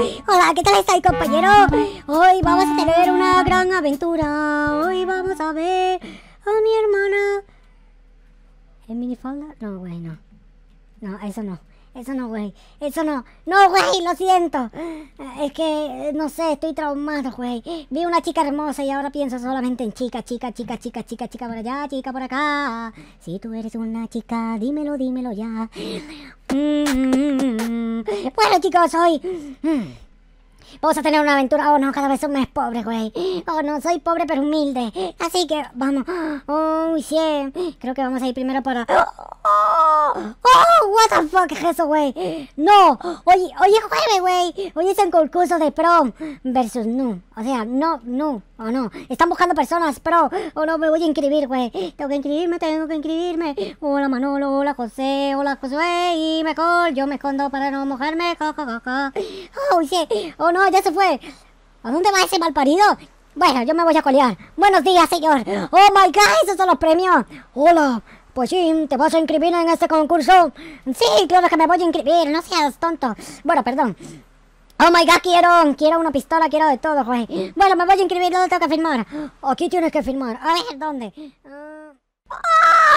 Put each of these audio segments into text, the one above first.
Hola, ¿qué tal estáis, compañero? Hoy vamos a tener una gran aventura. Hoy vamos a ver a mi hermana. ¿En minifalda? No, bueno. No, eso no. Eso no, güey. Eso no. No, güey, lo siento. Es que, no sé, estoy traumado, güey. Vi una chica hermosa y ahora pienso solamente en chica, chica, chica, chica, chica, chica por allá, chica por acá. Si tú eres una chica, dímelo, dímelo ya. Mm. Bueno, chicos, hoy... Mm, vamos a tener una aventura. Oh no, cada vez soy más pobre, güey. Oh no, soy pobre pero humilde. Así que vamos. Oh, sí. Eh. Creo que vamos a ir primero para. Oh, ¡Oh! ¡What the fuck Jesús güey! ¡No! Oye, oye, es güey. Hoy es el concurso de pro versus no. O sea, no, no, o no. Están buscando personas pro. O no, me voy a inscribir, güey. Tengo que inscribirme, tengo que inscribirme. Hola Manolo, hola José, hola Josué. Y mejor, yo me escondo para no mojarme. ¡Oh, ¡Oh, no! ¡Ya se fue! ¿A dónde va ese mal parido? Bueno, yo me voy a colear. Buenos días, señor. ¡Oh, my God! ¡Esos son los premios! ¡Hola! Pues sí, ¿te vas a inscribir en este concurso? Sí, claro que me voy a inscribir, no seas tonto. Bueno, perdón. Oh my god, quiero, quiero una pistola, quiero de todo, güey. Bueno, me voy a inscribir, ¿dónde tengo que firmar? Aquí tienes que firmar. A ver, ¿dónde? Ah.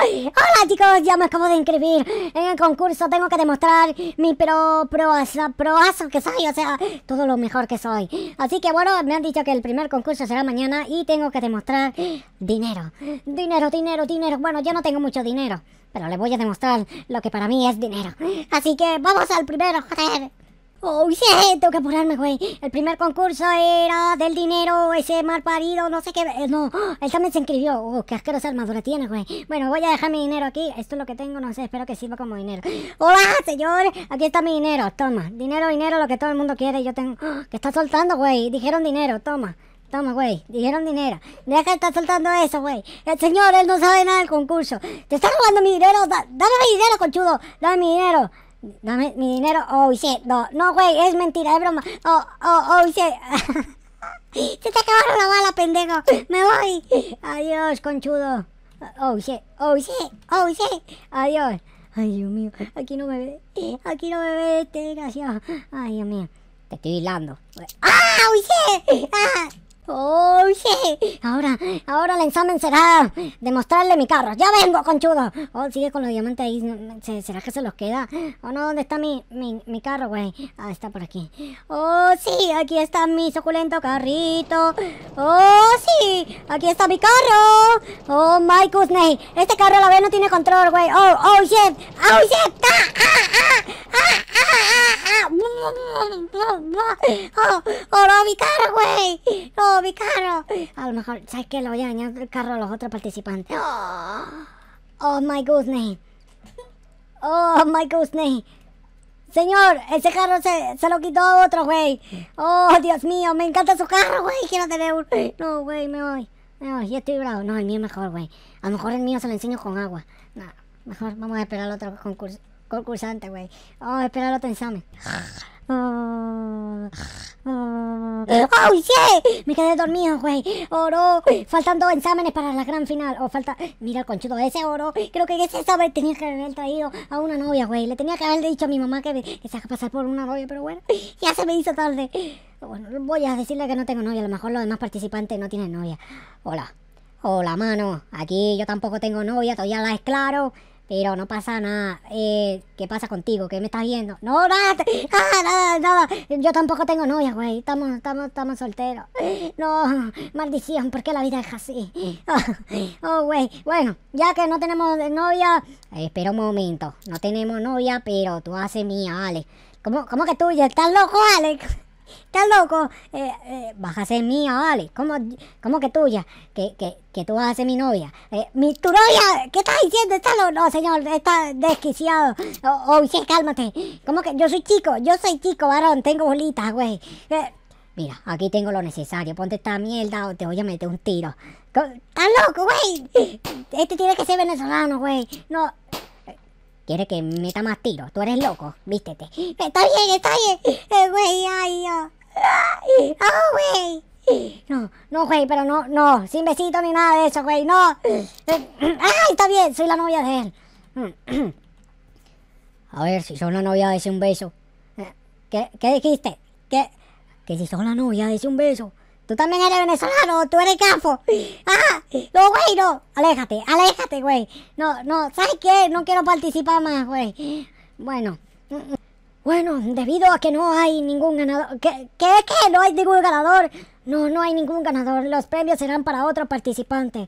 Hola chicos, ya me acabo de inscribir en el concurso. Tengo que demostrar mi pro, proazo, proazo que soy, o sea, todo lo mejor que soy. Así que bueno, me han dicho que el primer concurso será mañana y tengo que demostrar dinero. Dinero, dinero, dinero. Bueno, yo no tengo mucho dinero, pero les voy a demostrar lo que para mí es dinero. Así que vamos al primero, joder. Oh, sí, tengo que apurarme, güey. El primer concurso era del dinero, ese mal parido, no sé qué. Eh, no, él también se inscribió. Oh, qué asquerosa armadura tiene, güey. Bueno, voy a dejar mi dinero aquí. Esto es lo que tengo, no sé, espero que sirva como dinero. Hola, señores. Aquí está mi dinero. Toma. Dinero, dinero, lo que todo el mundo quiere. Yo tengo... ¡Ah! que está soltando, güey. Dijeron dinero, toma. Toma, güey. Dijeron dinero. Deja de estar soltando eso, güey. El señor, él no sabe nada del concurso. Te está robando mi dinero. dame mi dinero, conchudo. Dame mi dinero. Dame mi dinero. Oh, shit. No, no, güey. Es mentira, es broma. Oh, oh, oh, shit. Se te acabaron la bala, pendejo. Me voy. Adiós, conchudo. Oh, shit. Oh, shit. Oh, shit. Adiós. Ay, Dios mío. Aquí no me ve. Aquí no me ve Te este desgraciado. Ay, Dios mío. Te estoy hilando. ¡Ah! ¡Oh, shit! ¡Ah! Oh, sí, Ahora, ahora el examen será demostrarle mi carro. Ya vengo, conchudo. Oh, sigue con los diamantes ahí. ¿Será que se los queda? Oh, no, ¿dónde está mi, mi, mi carro, güey? Ah, está por aquí. Oh, sí, aquí está mi suculento carrito. Oh, sí, aquí está mi carro. Oh, my goodness. Este carro a la vez no tiene control, güey. Oh, oh, shit. Oh, shit. ah, ah, ah. ah, ah. ¡Oh, no, mi carro, güey! Oh, mi carro! A lo mejor, ¿sabes qué? Le voy a dañar el carro a los otros participantes. ¡Oh, my goodness! ¡Oh, my goodness! Señor, ese carro se, se lo quitó a otro, güey. Oh, Dios mío, me encanta su carro, güey. Quiero tener un... No, güey, me voy. Me voy, yo estoy bravo. No, el mío es mejor, güey. A lo mejor el mío se lo enseño con agua. No, mejor vamos a esperar al otro concurso concursante, güey. ...oh, esperar otro examen. Oh, oh, sí, Me quedé dormido, güey. Oro. Faltan dos exámenes para la gran final. O falta. Mira, el conchudo, ese oro. Creo que ese examen tenía que haber traído a una novia, güey. Le tenía que haber dicho a mi mamá que, que se haga pasar por una novia, pero bueno, ya se me hizo tarde. Bueno, voy a decirle que no tengo novia. A lo mejor los demás participantes no tienen novia. Hola. Hola, mano. Aquí yo tampoco tengo novia, todavía la es claro. Pero no pasa nada. Eh, ¿Qué pasa contigo? ¿Qué me estás viendo? No, nada, ah, nada, nada. Yo tampoco tengo novia, güey. Estamos, estamos, estamos solteros. No, maldición, ¿por qué la vida es así? Oh, güey. bueno, ya que no tenemos novia. espero un momento. No tenemos novia, pero tú haces mía, Ale. ¿Cómo, ¿Cómo que tuya? ¿Estás loco, Alex? estás loco, eh, eh, vas a ser mía, vale, ¿cómo, cómo que tuya? Que, que, tú vas a ser mi novia. Eh, mi, tu novia, ¿qué estás diciendo? ¿Estás no, señor, está desquiciado. O, oh, oh, cálmate. ¿Cómo que yo soy chico? Yo soy chico, varón, tengo bolitas, güey. Eh, mira, aquí tengo lo necesario. Ponte esta mierda o te voy a meter un tiro. ¿Estás loco, güey? Este tiene que ser venezolano, güey. No, quiere que meta más tiros. Tú eres loco, vístete. Está bien, está bien. Eh, güey, ay, no. Oh, güey. No, no, güey, pero no, no. Sin besito ni nada de eso, güey, no. Ay, está bien, soy la novia de él. A ver, si soy la novia, dice un beso. ¿Qué, qué dijiste? ¿Qué? Que si soy la novia, dice un beso. Tú también eres venezolano, tú eres capo! ¡Ah! No, güey, no. Aléjate, aléjate, güey. No, no, ¿sabes qué? No quiero participar más, güey. Bueno. Bueno, debido a que no hay ningún ganador. ¿Qué, qué, es ¿No hay ningún ganador? No, no hay ningún ganador. Los premios serán para otro participante.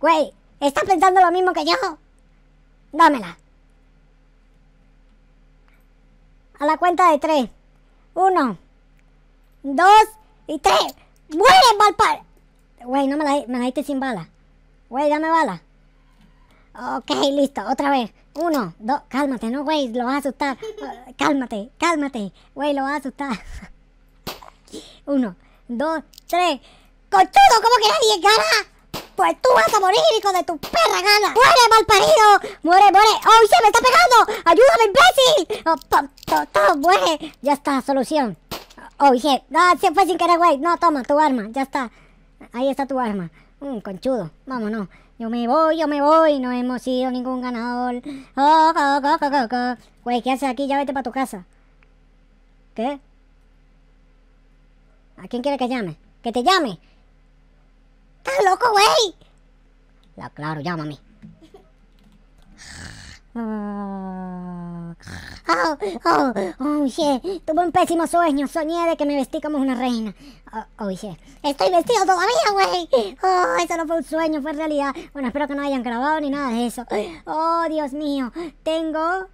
Güey, ¿estás pensando lo mismo que yo? Dámela. A la cuenta de tres. Uno. Dos y tres. ¡Muere, Valpar! Güey, no me la, me diste sin bala. Güey, dame bala. Ok, listo, otra vez. Uno, dos, cálmate, no, güey, lo vas a asustar. cálmate, cálmate, güey, lo vas a asustar. Uno, dos, tres. ¡Cochudo! cómo que nadie gana! Pues tú vas a morir, hijo de tu perra gana. ¡Muere, malparido! ¡Muere, muere! ¡Oh, se me está pegando! ¡Ayúdame, imbécil! Oh, to, muere! Ya está, solución. Oh, shit. no se fue sin querer, güey. No, toma, tu arma. Ya está. Ahí está tu arma. Un mm, conchudo. Vámonos. Yo me voy, yo me voy. No hemos sido ningún ganador. Oh, oh, oh, güey, ¿qué haces aquí? Ya vete para tu casa. ¿Qué? ¿A quién quiere que llame? ¡Que te llame! ¡Estás loco, güey! La, claro, llámame. Oh, oh, oh, yeah. Oh, Tuve un pésimo sueño. Soñé de que me vestí como una reina. Oh, yeah. Oh, Estoy vestido todavía, güey. Oh, eso no fue un sueño, fue realidad. Bueno, espero que no hayan grabado ni nada de eso. Oh, Dios mío. Tengo.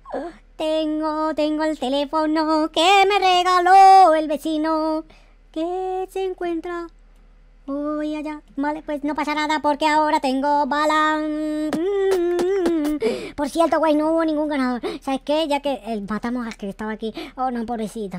Tengo, tengo el teléfono que me regaló el vecino que se encuentra Uy, allá. Vale, pues no pasa nada porque ahora tengo balance. Por cierto, güey, no hubo ningún ganador. ¿Sabes qué? Ya que matamos al que estaba aquí. Oh, no, pobrecito.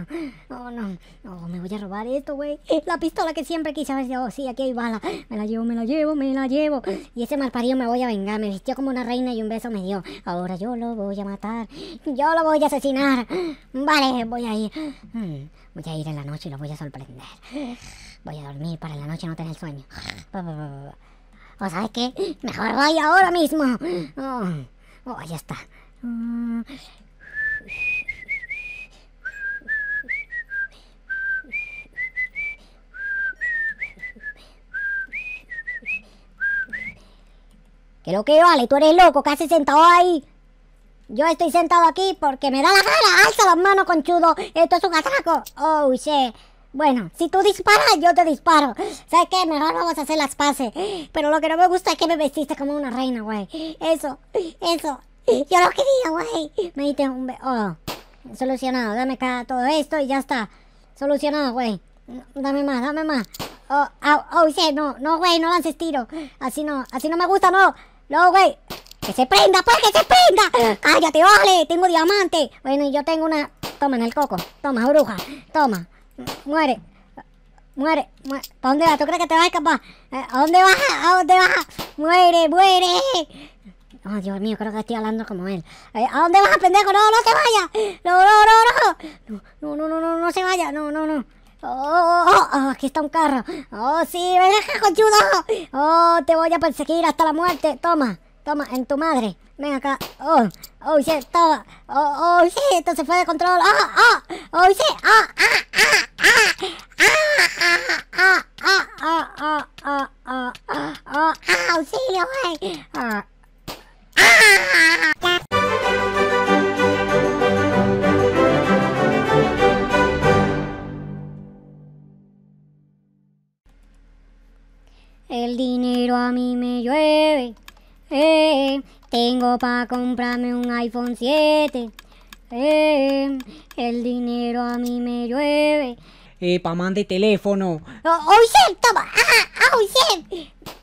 Oh, no. Oh, me voy a robar esto, güey. La pistola que siempre quise ver. Oh, sí, aquí hay bala. Me la llevo, me la llevo, me la llevo. Y ese malparido me voy a vengar. Me vistió como una reina y un beso me dio. Ahora yo lo voy a matar. Yo lo voy a asesinar. Vale, voy a ir. Hmm, voy a ir en la noche y lo voy a sorprender. Voy a dormir para en la noche no tener sueño. O pues, sabes qué, mejor voy ahora mismo. Oh, ya está. ¿Qué Que lo que vale, tú eres loco, ¿qué haces sentado ahí? Yo estoy sentado aquí porque me da la gana. Alza las manos, conchudo. Esto es un atraco. Oh, shit. Bueno, si tú disparas, yo te disparo. ¿Sabes qué? Mejor vamos a hacer las pases Pero lo que no me gusta es que me vestiste como una reina, güey. Eso, eso. Yo lo quería, güey. Me diste un... Oh, solucionado. Dame acá todo esto y ya está. Solucionado, güey. Dame más, dame más. Oh, oh, oh no, no, güey, no lances tiro. Así no, así no me gusta, no. No, güey. ¡Que se prenda, porque que se prenda! ¡Cállate, vale! Tengo diamante. Bueno, y yo tengo una... Toma, en el coco. Toma, bruja. Toma. Muere. Muere, muere. ¿Para dónde vas? ¿Tú crees que te vas a escapar? Eh, ¿A dónde vas? ¿A dónde vas? Muere, muere. Oh, Dios mío, creo que estoy hablando como él. Eh, ¿A dónde vas, pendejo? No, no se vaya. No, no, no, no. No, no, no, no, no se vaya. No, no, no. Oh, oh, oh aquí está un carro. Oh, sí, ven acá, conchudo. Oh, te voy a perseguir hasta la muerte. Toma, toma, en tu madre. Ven acá. Oh, oh, sí, toma. Oh, oh, sí, esto se fue de control. Oh, oh. Oh, sí! Ah, ah, ah, ah. Ah, ah, ah, ah, ah, ah, ah, ah, ah, auxilio, Ah. Ah. El dinero a mí me llueve. Eh, tengo pa' comprarme un iPhone 7. Eh, el dinero a mí me llueve. Eh, pa' mande teléfono. Oh, oh, toma. Ah, oh,